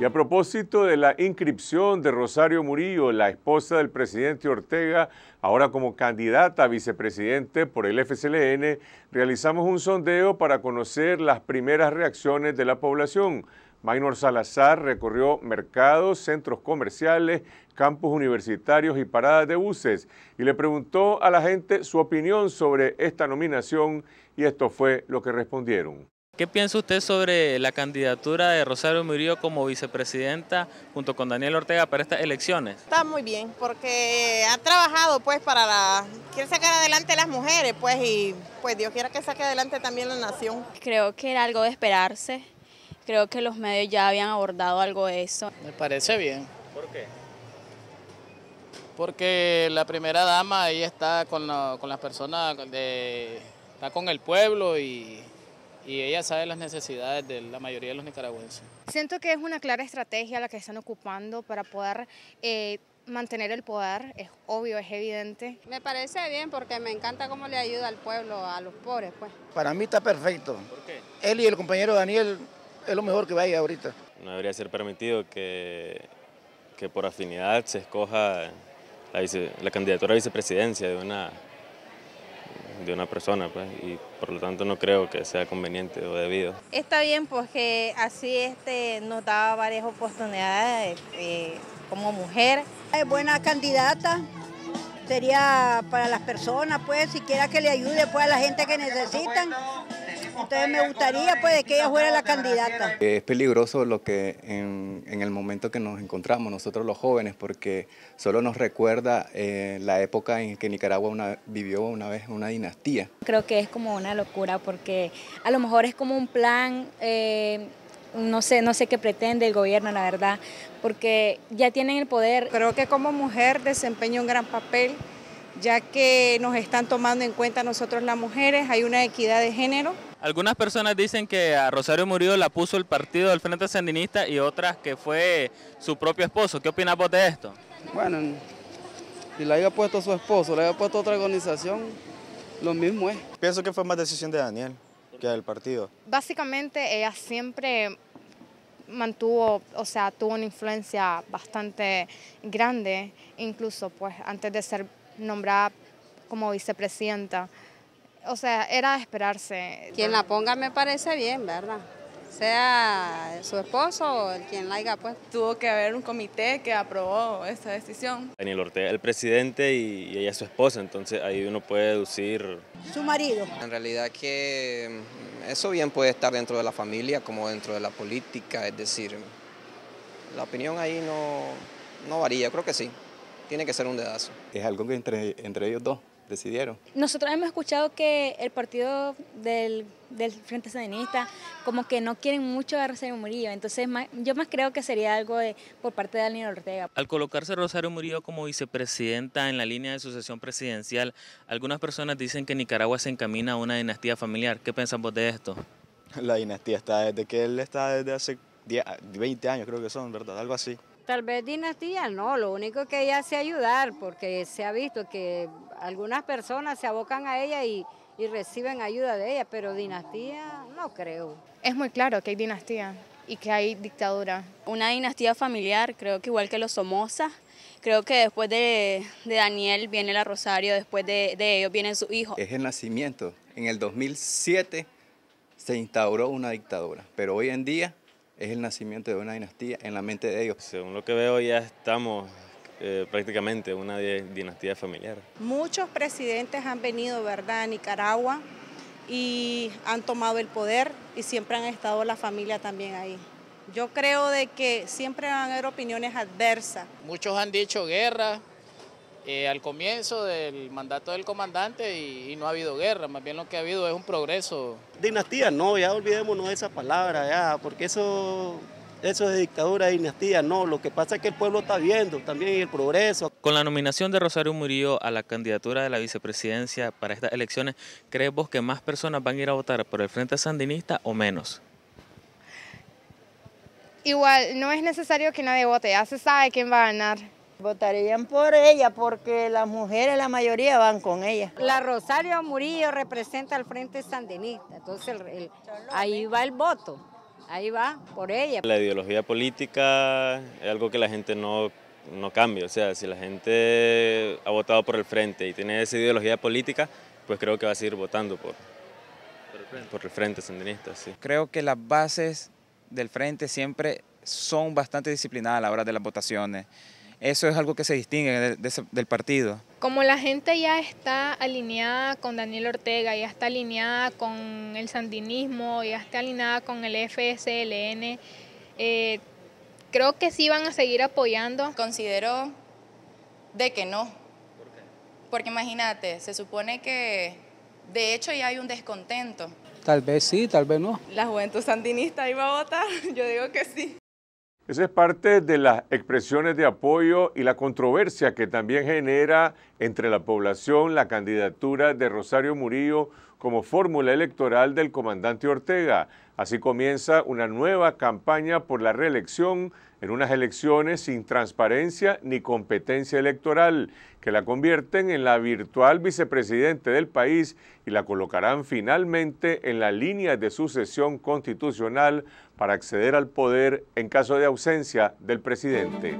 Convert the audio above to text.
Y a propósito de la inscripción de Rosario Murillo, la esposa del presidente Ortega, ahora como candidata a vicepresidente por el FCLN, realizamos un sondeo para conocer las primeras reacciones de la población. Maynor Salazar recorrió mercados, centros comerciales, campus universitarios y paradas de buses y le preguntó a la gente su opinión sobre esta nominación y esto fue lo que respondieron. ¿Qué piensa usted sobre la candidatura de Rosario Murillo como vicepresidenta junto con Daniel Ortega para estas elecciones? Está muy bien, porque ha trabajado pues para la... quiere sacar adelante a las mujeres pues y pues Dios quiera que saque adelante también la nación. Creo que era algo de esperarse, Creo que los medios ya habían abordado algo de eso. Me parece bien. ¿Por qué? Porque la primera dama ahí está con, las personas, está con el pueblo y, ella sabe las necesidades de la mayoría de los nicaragüenses. Siento que es una clara estrategia la que están ocupando para poder eh, mantener el poder, es obvio, es evidente. Me parece bien porque me encanta cómo le ayuda al pueblo, a los pobres. pues. Para mí está perfecto. ¿Por Él y el compañero Daniel es lo mejor que vaya ahorita. No debería ser permitido que, que por afinidad se escoja la, candidatura a vicepresidencia de una, de una persona, pues, y por lo tanto no creo que sea conveniente o debido. Está bien, porque así este, nos da varias oportunidades eh, como mujer. Es buena candidata, sería para las personas, pues, si quiera que le ayude pues, a la gente que necesitan. Entonces me gustaría pues que ella fuera la candidata. Es peligroso lo que en, el momento que nos encontramos nosotros los jóvenes porque solo nos recuerda eh, la época en que Nicaragua vivió una vez una dinastía. Creo que es como una locura porque a lo mejor es como un plan... Eh, no sé, no sé qué pretende el gobierno, la verdad, porque ya tienen el poder. Creo que como mujer desempeño un gran papel, ya que nos están tomando en cuenta nosotros las mujeres, hay una equidad de género, algunas personas dicen que a Rosario Murillo la puso el partido del Frente Sandinista y otras que fue su propio esposo. ¿Qué opinas vos de esto? Bueno, si la haya puesto su esposo, la haya puesto otra organización, lo mismo es. Pienso que fue más decisión de Daniel que del partido. Básicamente ella siempre mantuvo, o sea, tuvo una influencia bastante grande, incluso pues antes de ser nombrada como vicepresidenta o sea, era esperarse. Quien la ponga me parece bien, ¿verdad? Sea su esposo o quien la haga, pues. Tuvo que haber un comité que aprobó esta decisión. Daniel Ortega, el presidente, y ella su esposa, entonces ahí uno puede deducir... Su marido. En realidad que mm, eso bien puede estar dentro de la familia como dentro de la política, es decir, la opinión ahí no, no varía, creo que sí, tiene que ser un dedazo. Es algo que entre, entre ellos dos decidieron. Nosotros hemos escuchado que el partido del, Frente Sandinista como que no quieren mucho a Rosario Murillo, entonces yo más creo que sería algo por parte de Daniel Ortega. Al colocarse Rosario Murillo como vicepresidenta en la línea de sucesión presidencial, algunas personas dicen que Nicaragua se encamina a una dinastía familiar. ¿Qué pensamos vos de esto? La dinastía está desde que él está desde hace 20 años creo que son, ¿verdad? Algo así. Tal vez dinastía no, lo único que ella hace ayudar, porque se ha visto que algunas personas se abocan a ella y, reciben ayuda de ella, pero dinastía no creo. Es muy claro que hay dinastía y que hay dictadura. Una dinastía familiar, creo que igual que los Somoza, creo que después de, Daniel viene la Rosario, después de, de ellos viene su hijo. Es el nacimiento. En el 2007 se instauró una dictadura, pero hoy en día es el nacimiento de una dinastía en la mente de ellos. Según lo que veo ya estamos eh, prácticamente una dinastía familiar. Muchos presidentes han venido, ¿verdad?, a Nicaragua y han tomado el poder y siempre han estado la familia también ahí. Yo creo de que siempre van a haber opiniones adversas. Muchos han dicho guerra, eh, al comienzo del mandato del comandante y, no ha habido guerra, más bien lo que ha habido es un progreso. Dinastía, no, ya olvidémonos de esa palabra, ya, porque eso, eso es dictadura, dinastía, no, lo que pasa es que el pueblo está viendo también el progreso. Con la nominación de Rosario Murillo a la candidatura de la vicepresidencia para estas elecciones, ¿crees vos que más personas van a ir a votar por el Frente Sandinista o menos? Igual, no es necesario que nadie vote, ya se sabe quién va a ganar. Votarían por ella porque las mujeres, la mayoría, van con ella. La Rosario Murillo representa al Frente Sandinista, entonces ahí va el voto, ahí va por ella. La ideología política es algo que la gente no, no cambia, o sea, si la gente ha votado por el Frente y tiene esa ideología política, pues creo que va a seguir votando por, el Frente, Sandinista. Creo que las bases del Frente siempre son bastante disciplinadas a la hora de las votaciones. Eso es algo que se distingue del partido. Como la gente ya está alineada con Daniel Ortega, ya está alineada con el sandinismo, ya está alineada con el FSLN, eh, creo que sí van a seguir apoyando. Considero de que no. ¿Por qué? Porque imagínate, se supone que de hecho ya hay un descontento. Tal vez sí, tal vez no. La juventud sandinista iba a votar, yo digo que sí. Esa es parte de las expresiones de apoyo y la controversia que también genera entre la población la candidatura de Rosario Murillo como fórmula electoral del comandante Ortega. Así comienza una nueva campaña por la reelección en unas elecciones sin transparencia ni competencia electoral, que la convierten en la virtual vicepresidente del país y la colocarán finalmente en la línea de sucesión constitucional para acceder al poder en caso de ausencia del presidente.